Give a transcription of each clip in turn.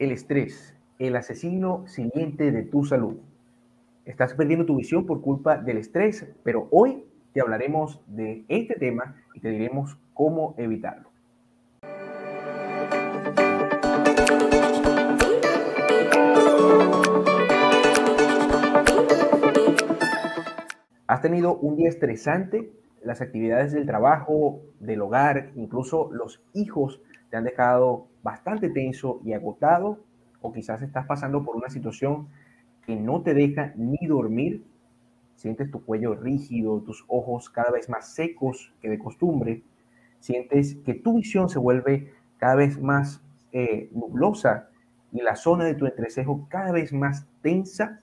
el estrés, el asesino siguiente de tu salud. Estás perdiendo tu visión por culpa del estrés, pero hoy te hablaremos de este tema y te diremos cómo evitarlo. ¿Has tenido un día estresante? Las actividades del trabajo, del hogar, incluso los hijos te han dejado bastante tenso y agotado, o quizás estás pasando por una situación que no te deja ni dormir, sientes tu cuello rígido, tus ojos cada vez más secos que de costumbre, sientes que tu visión se vuelve cada vez más eh, nublosa y la zona de tu entrecejo cada vez más tensa.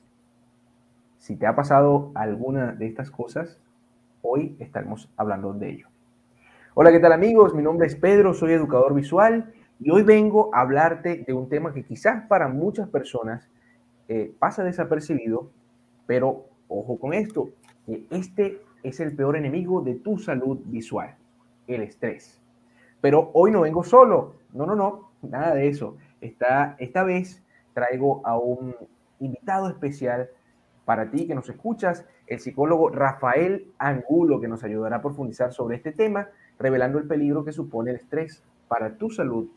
Si te ha pasado alguna de estas cosas, hoy estaremos hablando de ello. Hola, ¿qué tal amigos? Mi nombre es Pedro, soy educador visual y hoy vengo a hablarte de un tema que quizás para muchas personas eh, pasa desapercibido, pero ojo con esto, que este es el peor enemigo de tu salud visual, el estrés. Pero hoy no vengo solo, no, no, no, nada de eso. Esta, esta vez traigo a un invitado especial para ti que nos escuchas, el psicólogo Rafael Angulo, que nos ayudará a profundizar sobre este tema, revelando el peligro que supone el estrés para tu salud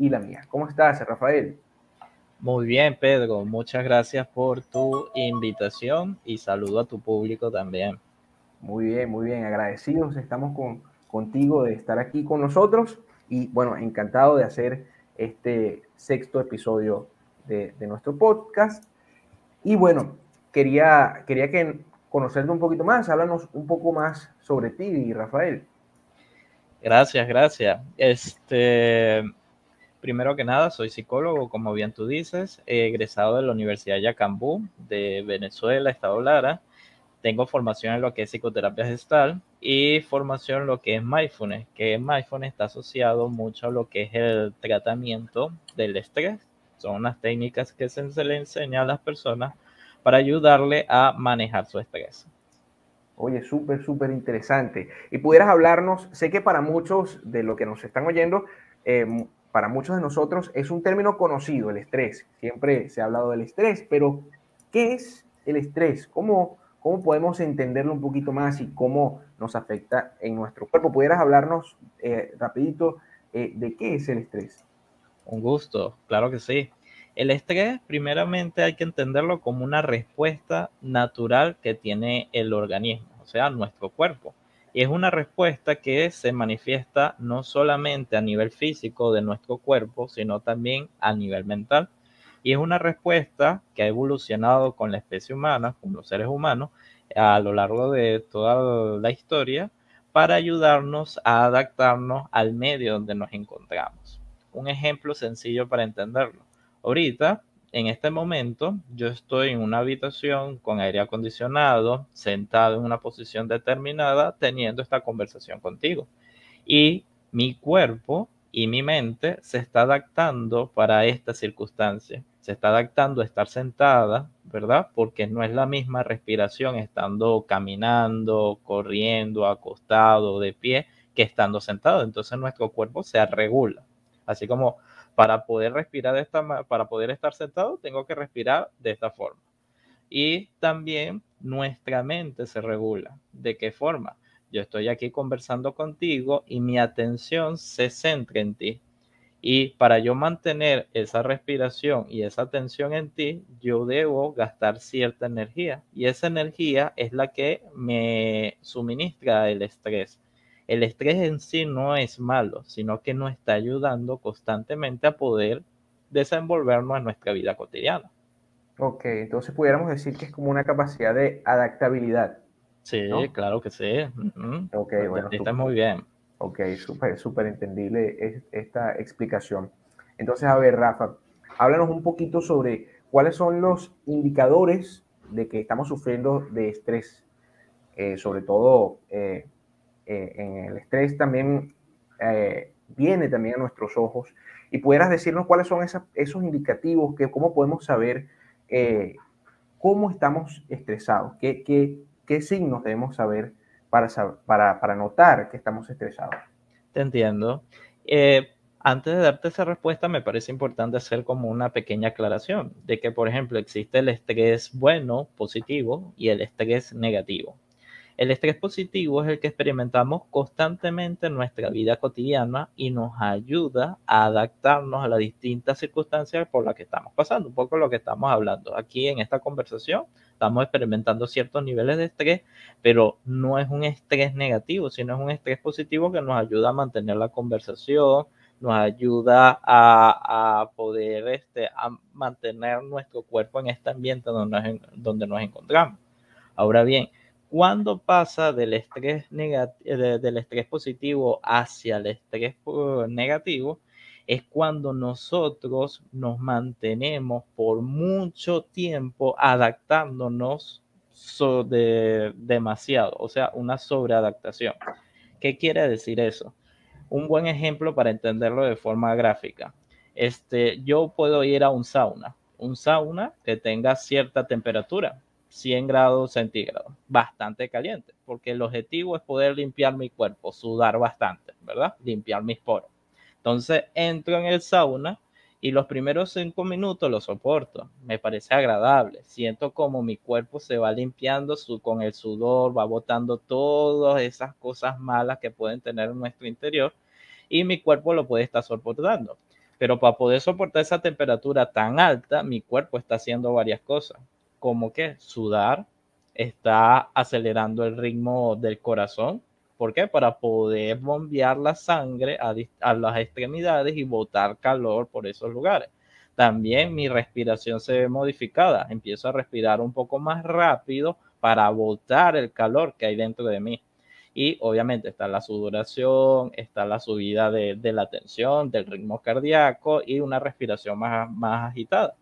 y la mía. ¿Cómo estás, Rafael? Muy bien, Pedro. Muchas gracias por tu invitación y saludo a tu público también. Muy bien, muy bien. Agradecidos estamos con, contigo de estar aquí con nosotros y bueno, encantado de hacer este sexto episodio de, nuestro podcast. Y bueno, quería, quería que conocerte un poquito más, háblanos un poco más sobre ti, y Rafael. Gracias, gracias. Este, primero que nada, soy psicólogo, como bien tú dices, egresado de la Universidad Yacambú de Venezuela, Estado Lara. Tengo formación en lo que es psicoterapia gestal y formación en lo que es mindfulness, que mindfulness está asociado mucho a lo que es el tratamiento del estrés. Son unas técnicas que se, le enseña a las personas para ayudarle a manejar su estrés. Oye, súper, súper interesante. Y pudieras hablarnos, sé que para muchos de los que nos están oyendo, em, para muchos de nosotros es un término conocido, el estrés. Siempre se ha hablado del estrés, pero ¿qué es el estrés? ¿Cómo, cómo podemos entenderlo un poquito más y cómo nos afecta en nuestro cuerpo? ¿Pudieras hablarnos eh, rapidito eh, de qué es el estrés? Un gusto, claro que sí. El estrés, primeramente, hay que entenderlo como una respuesta natural que tiene el organismo, o sea, nuestro cuerpo. Y es una respuesta que se manifiesta no solamente a nivel físico de nuestro cuerpo, sino también a nivel mental. Y es una respuesta que ha evolucionado con la especie humana, con los seres humanos, a lo largo de toda la historia, para ayudarnos a adaptarnos al medio donde nos encontramos. Un ejemplo sencillo para entenderlo. Ahorita en este momento yo estoy en una habitación con aire acondicionado, sentado en una posición determinada, teniendo esta conversación contigo. Y mi cuerpo y mi mente se está adaptando para esta circunstancia. Se está adaptando a estar sentada, ¿verdad? Porque no es la misma respiración estando caminando, corriendo, acostado, de pie, que estando sentado. Entonces nuestro cuerpo se regula. Así como para poder respirar de esta para poder estar sentado, tengo que respirar de esta forma. Y también nuestra mente se regula. ¿De qué forma? Yo estoy aquí conversando contigo y mi atención se centra en ti. Y para yo mantener esa respiración y esa atención en ti, yo debo gastar cierta energía. Y esa energía es la que me suministra el estrés. El estrés en sí no es malo, sino que nos está ayudando constantemente a poder desenvolvernos en nuestra vida cotidiana. Ok, entonces pudiéramos decir que es como una capacidad de adaptabilidad. Sí, claro que sí. Ok, bueno. Está muy bien. Ok, súper, súper entendible esta explicación. Entonces, a ver, Rafa, háblanos un poquito sobre cuáles son los indicadores de que estamos sufriendo de estrés, eh, sobre todo eh, eh, el estrés también eh, viene también a nuestros ojos. Y pudieras decirnos cuáles son esos indicativos, que, cómo podemos saber eh, cómo estamos estresados, qué, signos debemos saber para, notar que estamos estresados. Te entiendo. antes de darte esa respuesta, me parece importante hacer como una pequeña aclaración de que, por ejemplo, existe el estrés bueno, positivo, y el estrés negativo. El estrés positivo es el que experimentamos constantemente en nuestra vida cotidiana y nos ayuda a adaptarnos a las distintas circunstancias por las que estamos pasando, un poco lo que estamos hablando aquí en esta conversación. Estamos experimentando ciertos niveles de estrés, pero no es un estrés negativo, sino es un estrés positivo que nos ayuda a mantener la conversación, nos ayuda a, poder este, mantener nuestro cuerpo en este ambiente donde donde nos encontramos. Ahora bien, cuando pasa del estrés, eh, del estrés positivo hacia el estrés negativo, es cuando nosotros nos mantenemos por mucho tiempo adaptándonos demasiado, o sea, una sobreadaptación. ¿Qué quiere decir eso? Un buen ejemplo para entenderlo de forma gráfica. Este, yo puedo ir a un sauna, un sauna que tenga cierta temperatura, 100 grados centígrados, bastante caliente, porque el objetivo es poder limpiar mi cuerpo, sudar bastante, ¿verdad? Limpiar mis poros. Entonces entro en el sauna y los primeros cinco minutos lo soporto, me parece agradable, siento como mi cuerpo se va limpiando con el sudor, va botando todas esas cosas malas que pueden tener en nuestro interior y mi cuerpo lo puede estar soportando. Pero para poder soportar esa temperatura tan alta, mi cuerpo está haciendo varias cosas como que sudar está acelerando el ritmo del corazón. ¿Por qué? Para poder bombear la sangre a, las extremidades y botar calor por esos lugares. También mi respiración se ve modificada. Empiezo a respirar un poco más rápido para botar el calor que hay dentro de mí. Y obviamente está la sudoración, está la subida de, la tensión, del ritmo cardíaco y una respiración más agitada.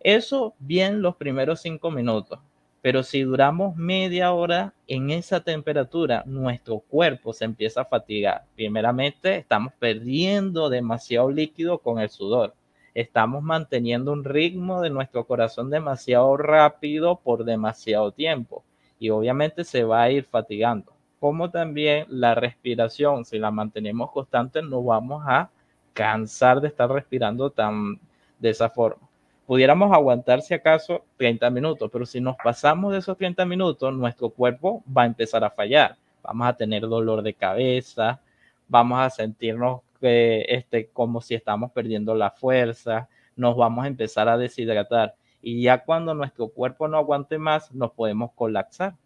Eso bien los primeros cinco minutos, pero si duramos media hora en esa temperatura, nuestro cuerpo se empieza a fatigar. Primeramente, estamos perdiendo demasiado líquido con el sudor. Estamos manteniendo un ritmo de nuestro corazón demasiado rápido por demasiado tiempo y obviamente se va a ir fatigando. Como también la respiración, si la mantenemos constante, no vamos a cansar de estar respirando tan de esa forma pudiéramos aguantar si acaso 30 minutos, pero si nos pasamos de esos 30 minutos, nuestro cuerpo va a empezar a fallar. Vamos a tener dolor de cabeza, vamos a sentirnos este, como si estamos perdiendo la fuerza, nos vamos a empezar a deshidratar y ya cuando nuestro cuerpo no aguante más, nos podemos colapsar.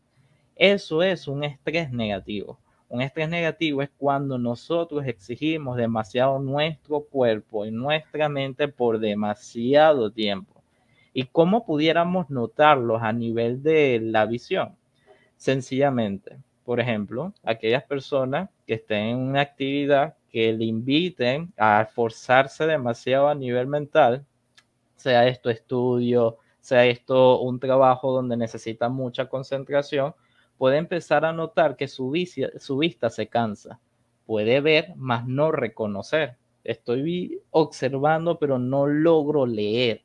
Eso es un estrés negativo. Un estrés negativo es cuando nosotros exigimos demasiado nuestro cuerpo y nuestra mente por demasiado tiempo. ¿Y cómo pudiéramos notarlos a nivel de la visión? Sencillamente, por ejemplo, aquellas personas que estén en una actividad que le inviten a esforzarse demasiado a nivel mental, sea esto estudio, sea esto un trabajo donde necesita mucha concentración, puede empezar a notar que su, su vista se cansa. Puede ver, más no reconocer. Estoy observando, pero no logro leer,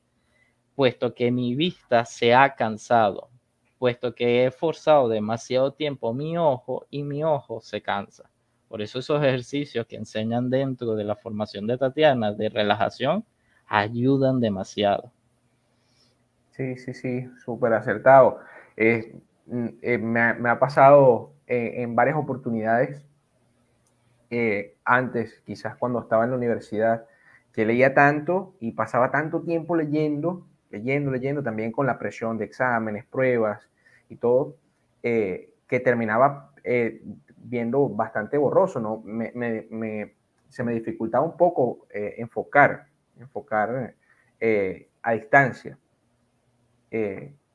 puesto que mi vista se ha cansado, puesto que he forzado demasiado tiempo mi ojo y mi ojo se cansa. Por eso esos ejercicios que enseñan dentro de la formación de Tatiana de relajación ayudan demasiado. Sí, sí, sí, súper acertado. Eh, eh, me, ha, pasado eh, en varias oportunidades, eh, antes, quizás cuando estaba en la universidad, que leía tanto y pasaba tanto tiempo leyendo, leyendo, leyendo, también con la presión de exámenes, pruebas y todo, que terminaba viendo bastante borroso, ¿no? Me, se me dificultaba un poco enfocar, enfocar a distancia.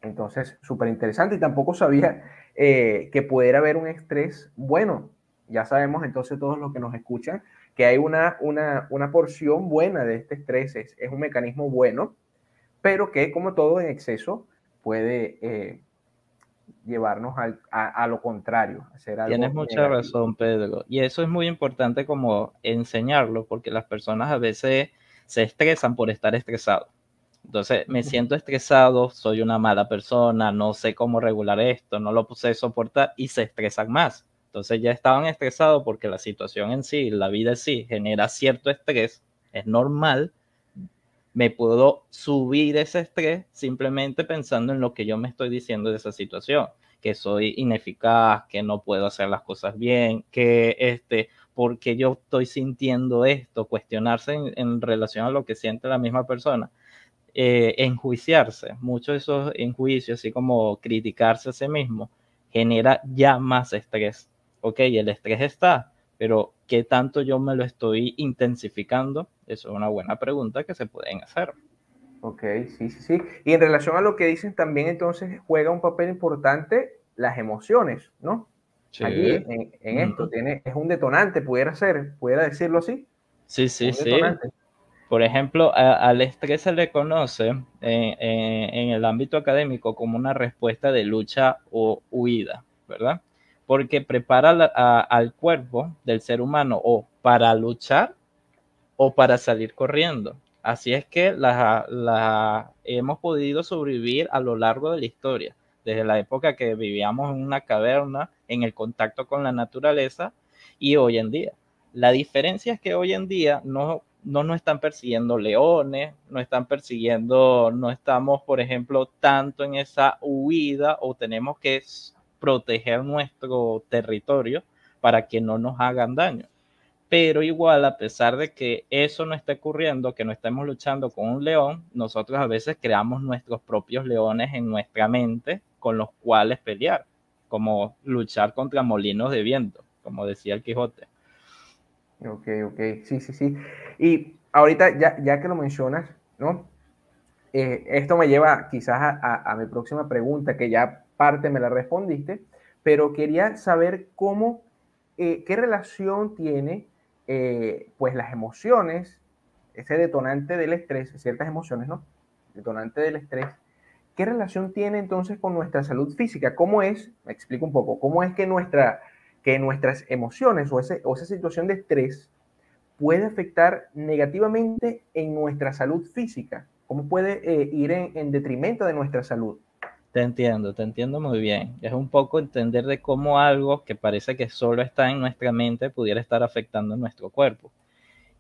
Entonces, súper interesante y tampoco sabía eh, que pudiera haber un estrés bueno. Ya sabemos entonces todos los que nos escuchan que hay una, una, porción buena de este estrés, es, un mecanismo bueno, pero que como todo en exceso puede eh, llevarnos a, lo contrario. Tienes mucha razón, Pedro. Y eso es muy importante como enseñarlo, porque las personas a veces se estresan por estar estresados. Entonces me siento estresado, soy una mala persona, no sé cómo regular esto, no lo puse soportar y se estresan más. Entonces ya estaban estresados porque la situación en sí, la vida en sí, genera cierto estrés, es normal. Me puedo subir ese estrés simplemente pensando en lo que yo me estoy diciendo de esa situación, que soy ineficaz, que no puedo hacer las cosas bien, que este, porque yo estoy sintiendo esto, cuestionarse en relación a lo que siente la misma persona eh, enjuiciarse, muchos de esos enjuicios, así como criticarse a sí mismo, genera ya más estrés. Ok, el estrés está, pero ¿qué tanto yo me lo estoy intensificando? Eso es una buena pregunta que se pueden hacer. Ok, sí, sí, sí. Y en relación a lo que dicen también entonces juega un papel importante las emociones, ¿no? Sí. en, esto, tiene, es un detonante, pudiera ser, pudiera decirlo así. Sí, sí, sí. Por ejemplo, al estrés se le conoce eh, eh, en, el ámbito académico como una respuesta de lucha o huida, ¿verdad? Porque prepara al cuerpo del ser humano o para luchar o para salir corriendo. Así es que la, hemos podido sobrevivir a lo largo de la historia, desde la época que vivíamos en una caverna, en el contacto con la naturaleza y hoy en día. La diferencia es que hoy en día no no nos están persiguiendo leones, no están persiguiendo, no estamos, por ejemplo, tanto en esa huida o tenemos que proteger nuestro territorio para que no nos hagan daño. Pero igual, a pesar de que eso no esté ocurriendo, que no estemos luchando con un león, nosotros a veces creamos nuestros propios leones en nuestra mente con los cuales pelear, como luchar contra molinos de viento, como decía el Quijote. Ok, ok, sí, sí, sí. Y ahorita, ya, ya que lo mencionas, ¿no? Eh, esto me lleva quizás a, mi próxima pregunta, que ya parte me la respondiste, pero quería saber cómo, eh, qué relación tiene, eh, pues, las emociones, ese detonante del estrés, ciertas emociones, ¿no? Detonante del estrés, ¿qué relación tiene entonces con nuestra salud física? ¿Cómo es, me explico un poco, cómo es que nuestra que nuestras emociones o, ese, o esa situación de estrés puede afectar negativamente en nuestra salud física? ¿Cómo puede eh, ir en, en, detrimento de nuestra salud? Te entiendo, te entiendo muy bien. Es un poco entender de cómo algo que parece que solo está en nuestra mente pudiera estar afectando a nuestro cuerpo.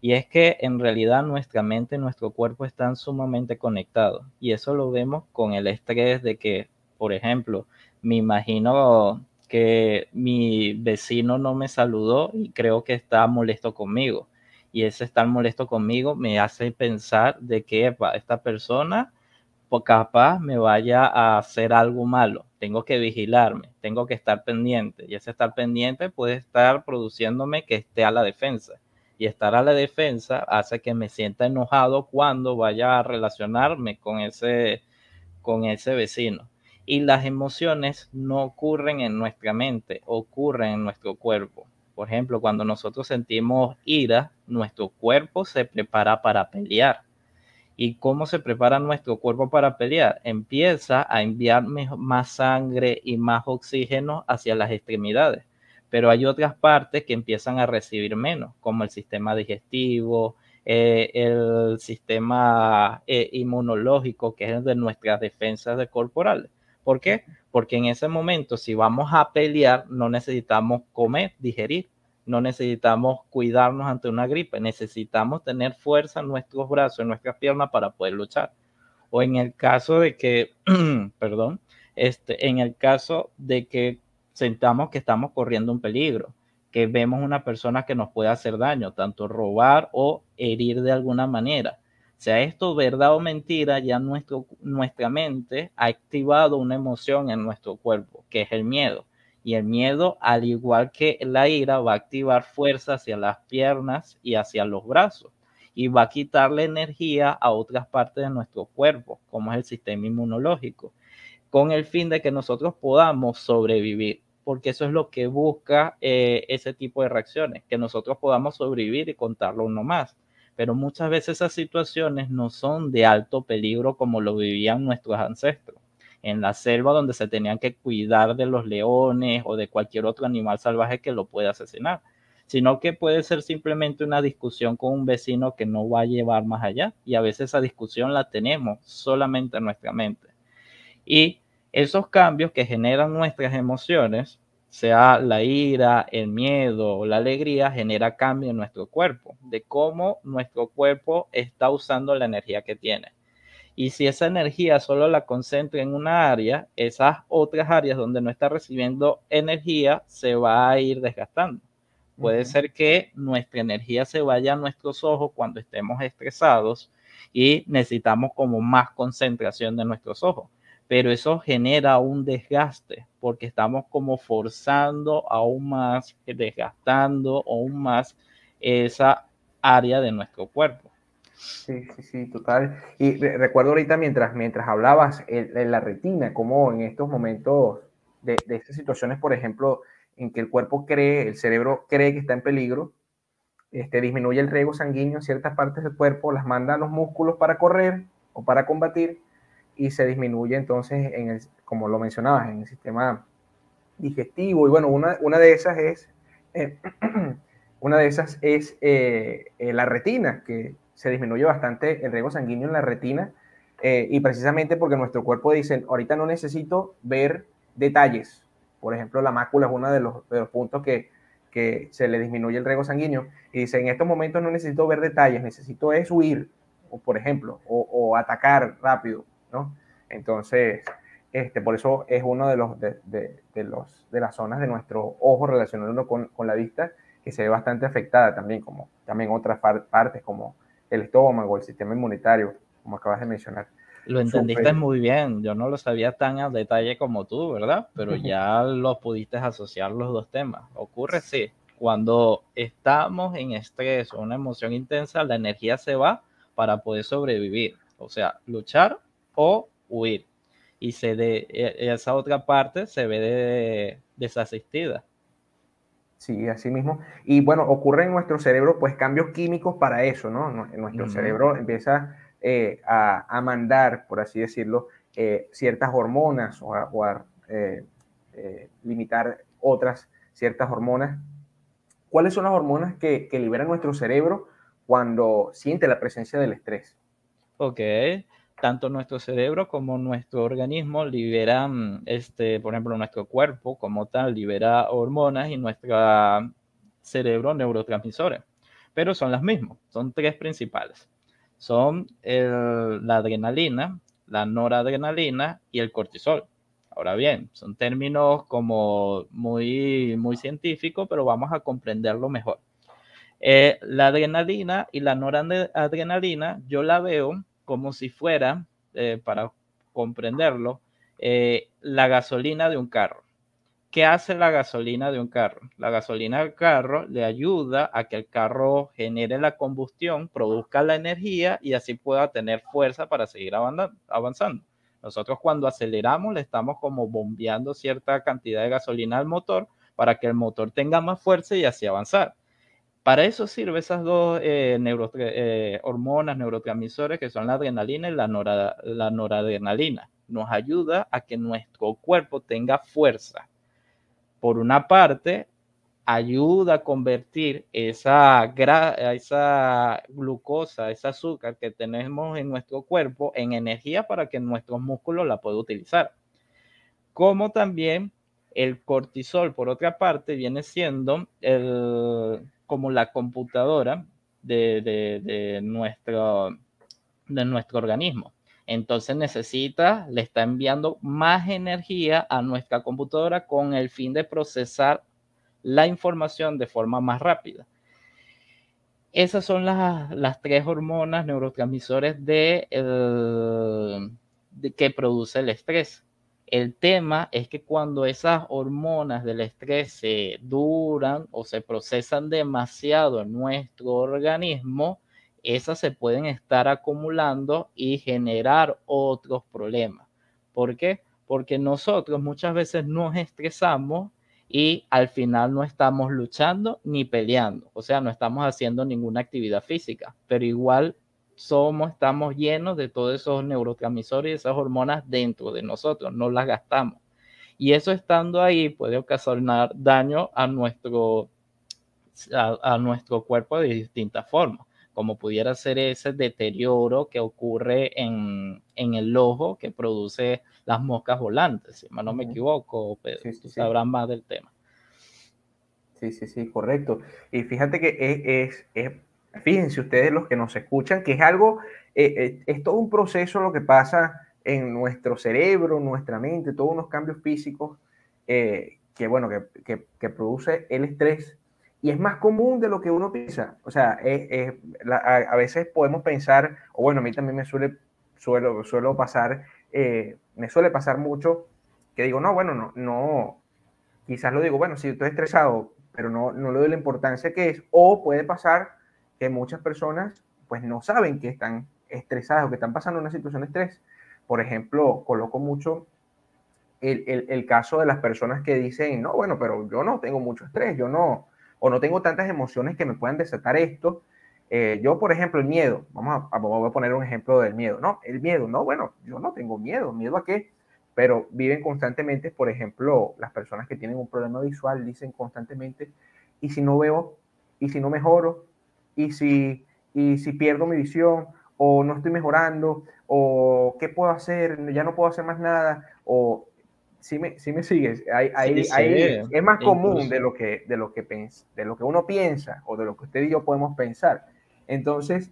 Y es que en realidad nuestra mente y nuestro cuerpo están sumamente conectados. Y eso lo vemos con el estrés de que, por ejemplo, me imagino que mi vecino no me saludó y creo que está molesto conmigo. Y ese estar molesto conmigo me hace pensar de que esta persona capaz me vaya a hacer algo malo. Tengo que vigilarme, tengo que estar pendiente. Y ese estar pendiente puede estar produciéndome que esté a la defensa. Y estar a la defensa hace que me sienta enojado cuando vaya a relacionarme con ese, con ese vecino y las emociones no ocurren en nuestra mente, ocurren en nuestro cuerpo. Por ejemplo, cuando nosotros sentimos ira, nuestro cuerpo se prepara para pelear. ¿Y cómo se prepara nuestro cuerpo para pelear? Empieza a enviar más sangre y más oxígeno hacia las extremidades, pero hay otras partes que empiezan a recibir menos, como el sistema digestivo, eh, el sistema eh, inmunológico, que es el de nuestras defensas corporales ¿Por qué? Porque en ese momento, si vamos a pelear, no necesitamos comer, digerir, no necesitamos cuidarnos ante una gripe, necesitamos tener fuerza en nuestros brazos, en nuestras piernas para poder luchar. O en el caso de que, perdón, este, en el caso de que sentamos que estamos corriendo un peligro, que vemos una persona que nos puede hacer daño, tanto robar o herir de alguna manera. Sea esto verdad o mentira, ya nuestra mente ha activado una emoción en nuestro cuerpo, que es el miedo. Y el miedo, al igual que la ira, va a activar fuerza hacia las piernas y hacia los brazos y va a quitarle energía a otras partes de nuestro cuerpo, como es el sistema inmunológico, con el fin de que nosotros podamos sobrevivir, porque eso es lo que busca eh, ese tipo de reacciones, que nosotros podamos sobrevivir y contarlo uno más pero muchas veces esas situaciones no son de alto peligro como lo vivían nuestros ancestros. En la selva donde se tenían que cuidar de los leones o de cualquier otro animal salvaje que lo pueda asesinar, sino que puede ser simplemente una discusión con un vecino que no va a llevar más allá y a veces esa discusión la tenemos solamente en nuestra mente. Y esos cambios que generan nuestras emociones sea la ira, el miedo o la alegría, genera cambio en nuestro cuerpo, de cómo nuestro cuerpo está usando la energía que tiene. Y si esa energía solo la concentra en una área, esas otras áreas donde no está recibiendo energía se va a ir desgastando. Puede ser que nuestra energía se vaya a nuestros ojos cuando estemos estresados y necesitamos como más concentración de nuestros ojos pero eso genera un desgaste porque estamos como forzando aún más, desgastando aún más esa área de nuestro cuerpo. Sí, sí, sí, total. Y recuerdo ahorita mientras, mientras hablabas de la retina, como en estos momentos de, estas situaciones, por ejemplo, en que el cuerpo cree, el cerebro cree que está en peligro, este, disminuye el riego sanguíneo en ciertas partes del cuerpo, las manda a los músculos para correr o para combatir, y se disminuye entonces, en como lo mencionabas, en el sistema digestivo. Y bueno, una, de esas es, una de esas es eh, eh, eh, la retina, que se disminuye bastante el riego sanguíneo en la retina. y precisamente porque nuestro cuerpo dice, ahorita no necesito ver detalles. Por ejemplo, la mácula es uno de los, puntos que, se le disminuye el riego sanguíneo. Y dice, en estos momentos no necesito ver detalles, necesito es huir, por ejemplo, o, o atacar rápido ¿no? Entonces, este, por eso es uno de los de, los de las zonas de nuestro ojo relacionado con, con, la vista que se ve bastante afectada también, como también otras partes como el estómago, el sistema inmunitario, como acabas de mencionar. Lo entendiste muy bien, yo no lo sabía tan a detalle como tú, ¿verdad? Pero ya lo pudiste asociar los dos temas. Ocurre, sí, cuando estamos en estrés o una emoción intensa, la energía se va para poder sobrevivir, o sea, luchar o huir. Y se de, e, e, esa otra parte se ve desasistida. Sí, así mismo. Y bueno, ocurre en nuestro cerebro pues cambios químicos para eso, ¿no? Nuestro cerebro empieza eh, a, mandar, por así decirlo, eh, ciertas hormonas o a, eh, limitar otras ciertas hormonas. ¿Cuáles son las hormonas que, liberan libera nuestro cerebro cuando siente la presencia del estrés? Ok, tanto nuestro cerebro como nuestro organismo liberan, mm, este, por ejemplo, nuestro cuerpo como tal libera hormonas y nuestro cerebro neurotransmisores, pero son las mismas, son tres principales. Son la adrenalina, la noradrenalina y el cortisol. Ahora bien, son términos como muy, muy científicos, pero vamos a comprenderlo mejor. Eh, la adrenalina y la noradrenalina yo la veo como si fuera, eh, para comprenderlo, eh, la gasolina de un carro. ¿Qué hace la gasolina de un carro? La gasolina del carro le ayuda a que el carro genere la combustión, produzca la energía y así pueda tener fuerza para seguir avanzando. Nosotros cuando aceleramos le estamos como bombeando cierta cantidad de gasolina al motor para que el motor tenga más fuerza y así avanzar. Para eso sirve esas dos eh, eh, hormonas, neurotransmisores que son la adrenalina y la, noradrenalina. Nos ayuda a que nuestro cuerpo tenga fuerza. Por una parte, ayuda a convertir esa, esa glucosa, ese azúcar que tenemos en nuestro cuerpo en energía para que nuestros músculos la puedan utilizar. Como también el cortisol, por otra parte, viene siendo el, como la computadora de, nuestro, de nuestro organismo. Entonces necesita, le está enviando más energía a nuestra computadora con el fin de procesar la información de forma más rápida. Esas son las, tres hormonas neurotransmisores de, que produce el estrés. El tema es que cuando esas hormonas del estrés se duran o se procesan demasiado en nuestro organismo, esas se pueden estar acumulando y generar otros problemas. ¿Por qué? Porque nosotros muchas veces nos estresamos y al final no estamos luchando ni peleando, o sea, no estamos haciendo ninguna actividad física, pero igual somos, estamos llenos de todos esos neurotransmisores y esas hormonas dentro de nosotros, no las gastamos. Y eso estando ahí puede ocasionar daño a nuestro, a, nuestro cuerpo de distintas formas, como pudiera ser ese deterioro que ocurre en, en el ojo que produce las moscas volantes, si no me equivoco, pero tú sabrás más del tema. Sí, sí, sí, correcto. Y fíjate que es, es, es Fíjense ustedes los que nos escuchan, que es algo, eh, eh, es todo un proceso lo que pasa en nuestro cerebro, nuestra mente, todos unos cambios físicos eh, que, bueno, que, que, produce el estrés. Y es más común de lo que uno piensa. O sea, a, veces podemos pensar, o bueno, a mí también me suele, suelo, suelo pasar, me suele pasar mucho que digo, no, bueno, no, no, quizás lo digo, bueno, si estoy estresado, pero no, no le doy la importancia que es, o puede pasar muchas personas pues no saben que están estresadas o que están pasando una situación de estrés. Por ejemplo, coloco mucho el, caso de las personas que dicen, no, bueno, pero yo no tengo mucho estrés, yo no, o no tengo tantas emociones que me puedan desatar esto. Eh, yo, por ejemplo, el miedo, vamos a, vamos a poner un ejemplo del miedo, ¿no? El miedo, no, bueno, yo no tengo miedo, ¿miedo a qué? Pero viven constantemente, por ejemplo, las personas que tienen un problema visual dicen constantemente, ¿y si no veo? ¿Y si no mejoro? y si, y si pierdo mi visión o no estoy mejorando o qué puedo hacer, ya no puedo hacer más nada o si me, si me sigues, ahí, es más común de lo, que, de, lo que de lo que uno piensa o de lo que usted y yo podemos pensar. Entonces,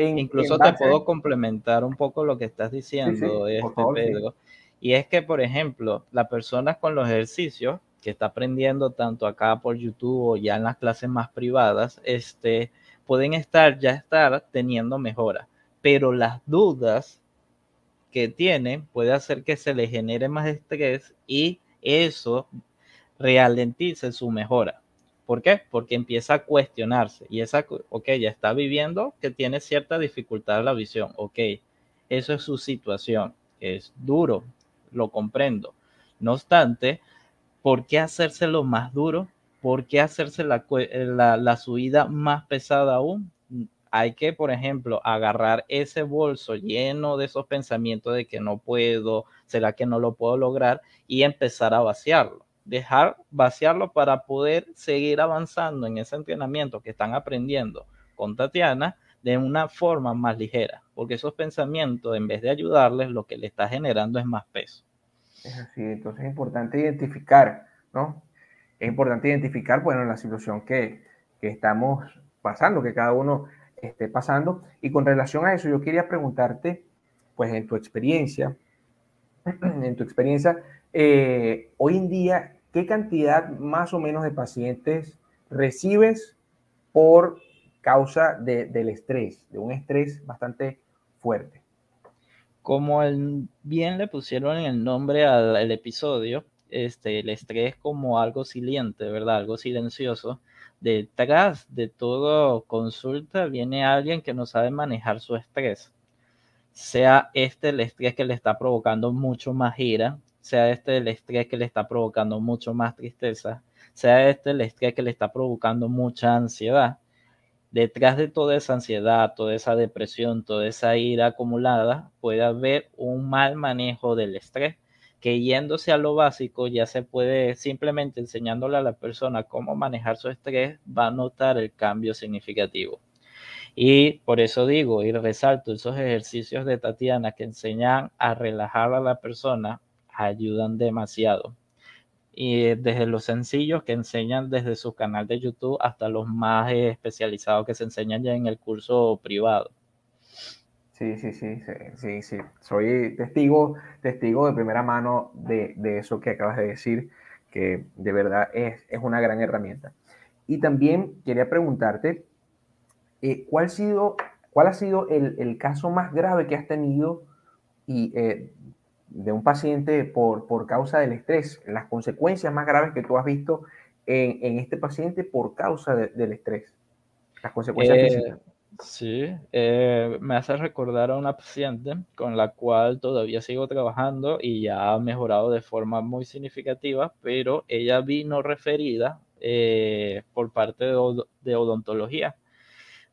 Incluso te puedo complementar un poco lo que estás diciendo, este Pedro. Y es que, por ejemplo, las personas con los ejercicios que está aprendiendo tanto acá por YouTube o ya en las clases más privadas, este, pueden estar, ya estar teniendo mejora pero las dudas que tienen puede hacer que se le genere más estrés y eso ralentice su mejora. ¿Por qué? Porque empieza a cuestionarse y esa, ok, ya está viviendo que tiene cierta dificultad la visión, ok, eso es su situación, es duro, lo comprendo. No obstante, ¿por qué hacérselo más duro ¿por qué hacerse eh, la, la, subida más pesada aún? hay que, por ejemplo, agarrar ese bolso lleno de esos pensamientos de que no puedo, será que no lo puedo lograr y empezar a vaciarlo. Dejar vaciarlo para poder seguir avanzando en ese entrenamiento que están aprendiendo con Tatiana de una forma más ligera, porque esos pensamientos, en vez de ayudarles, lo que le está generando es más peso. Es así, entonces es importante identificar, ¿no? es importante identificar, bueno, la situación que, estamos pasando, que cada uno esté pasando. Y con relación a eso, yo quería preguntarte, pues en tu experiencia, en tu experiencia, eh, hoy en día, ¿qué cantidad más o menos de pacientes recibes por causa del estrés, de un estrés bastante fuerte? Como bien le pusieron el nombre al episodio, este, el estrés como algo siliente ¿verdad? Algo silencioso. Detrás de toda consulta viene alguien que no sabe manejar su estrés. Sea este el estrés que le está provocando mucho más ira, sea este el estrés que le está provocando mucho más tristeza, sea este el estrés que le está provocando mucha ansiedad. Detrás de toda esa ansiedad, toda esa depresión, toda esa ira acumulada, puede haber un mal manejo del estrés que yéndose a lo básico ya se puede simplemente enseñándole a la persona cómo manejar su estrés, va a notar el cambio significativo. Y por eso digo y resalto esos ejercicios de Tatiana que enseñan a relajar a la persona, ayudan demasiado. Y desde los sencillos que enseñan desde su canal de YouTube hasta los más eh, especializados que se enseñan ya en el curso privado. Sí, sí, sí, sí, sí, Soy testigo, testigo de primera mano de, eso que acabas de decir, que de verdad es, una gran herramienta. Y también quería preguntarte, eh, ¿cuál, ha sido, ¿cuál ha sido el, caso más grave que has tenido y, eh, de un paciente por, por causa del estrés? Las consecuencias más graves que tú has visto en, este paciente por causa del estrés, las consecuencias eh, físicas. Sí, eh, me hace recordar a una paciente con la cual todavía sigo trabajando y ya ha mejorado de forma muy significativa, pero ella vino referida eh, por parte de, odontología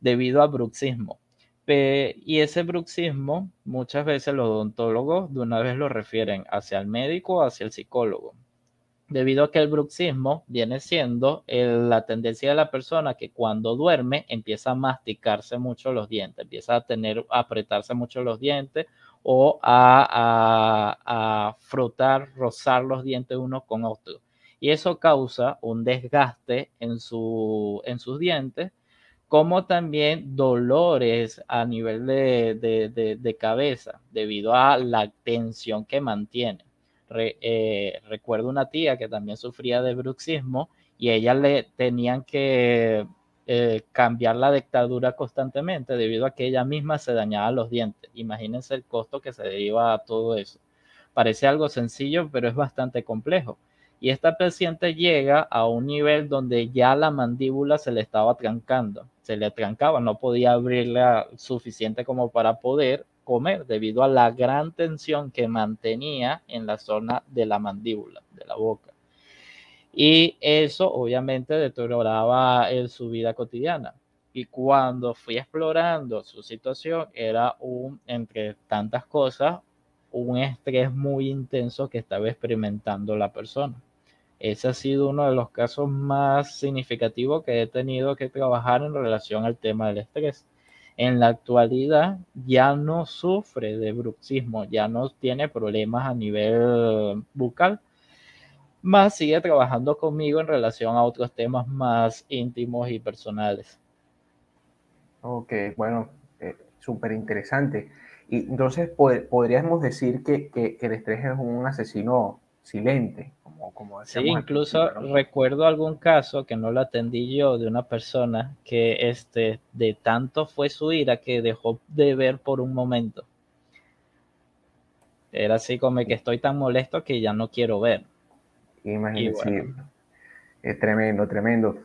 debido a bruxismo. y ese bruxismo muchas veces los odontólogos de una vez lo refieren hacia el médico o hacia el psicólogo debido a que el bruxismo viene siendo la tendencia de la persona que cuando duerme empieza a masticarse mucho los dientes, empieza a tener, a apretarse mucho los dientes o a, a, frotar, rozar los dientes uno con otro Y eso causa un desgaste en, su, en sus dientes, como también dolores a nivel de, de, de cabeza debido a la tensión que mantiene. Eh, recuerdo una tía que también sufría de bruxismo y ella le tenían que eh, cambiar la dictadura constantemente debido a que ella misma se dañaba los dientes. Imagínense el costo que se deriva a todo eso. Parece algo sencillo, pero es bastante complejo. Y esta paciente llega a un nivel donde ya la mandíbula se le estaba trancando, se le trancaba, no podía abrirla suficiente como para poder comer debido a la gran tensión que mantenía en la zona de la mandíbula, de la boca. Y eso obviamente deterioraba en eh, su vida cotidiana. Y cuando fui explorando su situación, era un, entre tantas cosas, un estrés muy intenso que estaba experimentando la persona. Ese ha sido uno de los casos más significativos que he tenido que trabajar en relación al tema del estrés en la actualidad ya no sufre de bruxismo, ya no tiene problemas a nivel bucal, más sigue trabajando conmigo en relación a otros temas más íntimos y personales. Ok, bueno, eh, súper interesante. Y entonces podríamos decir que, el estrés es un asesino silente, como, Sí, incluso recuerdo algún caso que no lo atendí yo de una persona que este, de tanto fue su ira que dejó de ver por un momento. Era así como que estoy tan molesto que ya no quiero ver. Imagínense. Es tremendo, tremendo.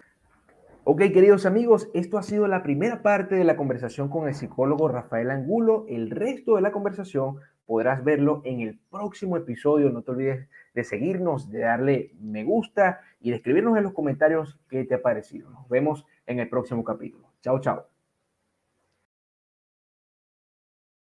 Ok, queridos amigos, esto ha sido la primera parte de la conversación con el psicólogo Rafael Angulo. El resto de la conversación podrás verlo en el próximo episodio. No te olvides de seguirnos, de darle me gusta y de escribirnos en los comentarios qué te ha parecido. Nos vemos en el próximo capítulo. Chao, chao.